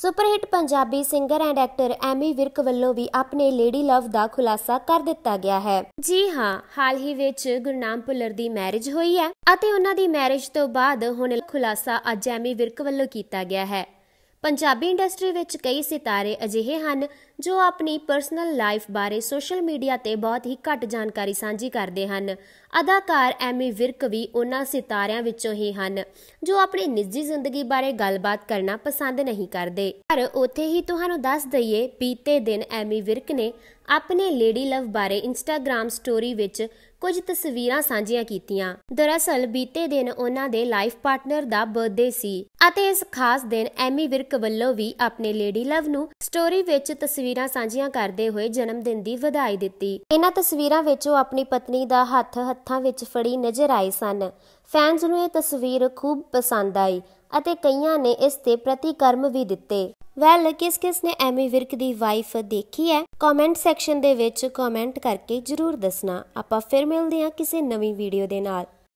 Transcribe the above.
superhit Punjabi singer and actor Ammy Virk ਵੱਲੋਂ ਵੀ ਆਪਣੇ ਲੇਡੀ ਲਵ ਦਾ ਖੁਲਾਸਾ ਕਰ ਦਿੱਤਾ ਗਿਆ ਹੈ ਜੀ ਹਾਂ ਹਾਲ ਹੀ ਵਿੱਚ ਗੁਰਨਾਮ ਪੁੱਲਰ ਦੀ ਮੈਰਿਜ ਹੋਈ ਹੈ ਅਤੇ ਉਹਨਾਂ ਦੀ ਮੈਰਿਜ ਤੋਂ ਬਾਅਦ ਹੁਣ ਖੁਲਾਸਾ ਅੱਜ ਐਮੀ ਵਿਰਕ ਵੱਲੋਂ ਕੀਤਾ ਗਿਆ ਹੈ ਪੰਜਾਬੀ ਇੰਡਸਟਰੀ ਵਿੱਚ ਕਈ ਸਿਤਾਰੇ ਅਜਿਹੇ ਹਨ ਜੋ ਆਪਣੀ ਪਰਸਨਲ ਲਾਈਫ ਬਾਰੇ ਸੋਸ਼ਲ ਮੀਡੀਆ ਤੇ ਬਹੁਤ ਹੀ ਘੱਟ ਜਾਣਕਾਰੀ ਸਾਂਝੀ ਕਰਦੇ ਹਨ ਅਦਾਕਾਰ ਐਮੀ ਵਿਰਕ ਵੀ ਉਹਨਾਂ ਸਿਤਾਰਿਆਂ ਵਿੱਚੋਂ ਹੀ ਹਨ ਜੋ ਆਪਣੀ ਨਿੱਜੀ ਜ਼ਿੰਦਗੀ ਬਾਰੇ ਗੱਲਬਾਤ ਕਰਨਾ ਪਸੰਦ ਨਹੀਂ ਕਰਦੇ ਪਰ ਉਥੇ ਹੀ ਤੁਹਾਨੂੰ ਦੱਸ ਦਈਏ ਬੀਤੇ ਦਿਨ ਐਮੀ ਵਿਰਕ ਨੇ ਆਪਣੇ ਲੇਡੀ ਲਵ ਬਾਰੇ ਇੰਸਟਾਗ੍ਰam ਸਟੋਰੀ ਵਿੱਚ ਕੁਝ ਤਸਵੀਰਾਂ ਸਾਂਝੀਆਂ ਕੀਤੀਆਂ ਦਰਅਸਲ ਬੀਤੇ ਦਿਨ ਉਹਨਾਂ ਦੇ ਲਾਈਫ ਪਾਰਟਨਰ ਦਾ ਬਰਥਡੇ ਸੀ ਅਤੇ ਇਸ ਖਾਸ ਦਿਨ ਐਮੀ ਵਿਰਕ ਵੱਲੋਂ ਵੀ ਆਪਣੇ ਲੇਡੀ ਲਵ ਨੂੰ ਸਟੋਰੀ ਵਿੱਚ ਤਸਵੀਰਾਂ ਸਾਂਝੀਆਂ ਕਰਦੇ ਹੋਏ ਜਨਮ ਦਿਨ ਦੀ ਵਧਾਈ ਦਿੱਤੀ ਇਹਨਾਂ ਤਸਵੀਰਾਂ ਵਿੱਚ ਉਹ ਆਪਣੀ ਪਤਨੀ ਦਾ ਹੱਥ ਹੱਥਾਂ ਵਿੱਚ ਫੜੀ ਨਜ਼ਰ ਆਏ ਸਨ ਫੈਨਸ ਨੂੰ ਇਹ ਤਸਵੀਰ ਖੂਬ ਪਸੰਦ ਆਈ ਅਤੇ ਕਈਆਂ ਨੇ ਇਸ ਤੇ ਪ੍ਰਤੀਕਰਮ ਵੀ ਦਿੱਤੇ ਵੈਲ ਕਿਸ ਕਿਸ ਨੇ ਐਮੀ ਵਿਰਕ ਦੀ ਵਾਈਫ ਦੇਖੀ ਹੈ ਕਮੈਂਟ ਸੈਕਸ਼ਨ ਦੇ ਵਿੱਚ ਕਮੈਂਟ ਕਰਕੇ ਜਰੂਰ ਦੱਸਣਾ ਆਪਾਂ ਫਿਰ ਮਿਲਦੇ ਹਾਂ ਕਿਸੇ ਨਵੀਂ ਵੀਡੀਓ ਦੇ ਨਾਲ